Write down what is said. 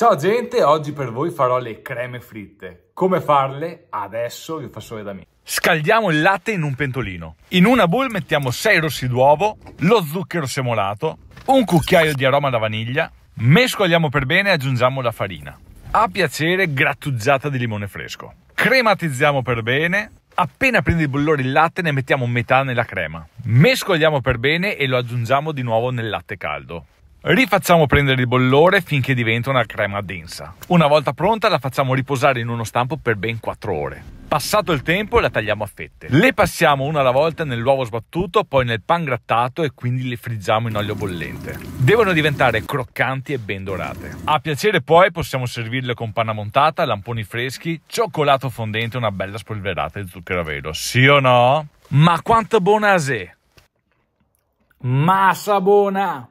Ciao gente, oggi per voi farò le creme fritte. Come farle? Adesso vi faccio vedere da me. Scaldiamo il latte in un pentolino. In una bowl mettiamo 6 rossi d'uovo, lo zucchero semolato, un cucchiaio di aroma da vaniglia, mescoliamo per bene e aggiungiamo la farina. A piacere grattugiata di limone fresco. Crematizziamo per bene, appena prende il bollore il latte ne mettiamo metà nella crema. Mescoliamo per bene e lo aggiungiamo di nuovo nel latte caldo. Rifacciamo prendere il bollore finché diventa una crema densa. Una volta pronta la facciamo riposare in uno stampo per ben 4 ore. Passato il tempo la tagliamo a fette. Le passiamo una alla volta nell'uovo sbattuto, poi nel pan grattato e quindi le friggiamo in olio bollente. Devono diventare croccanti e ben dorate. A piacere poi possiamo servirle con panna montata, lamponi freschi, cioccolato fondente e una bella spolverata di zucchero a velo. Sì o no? Ma quanto buona a Massa buona!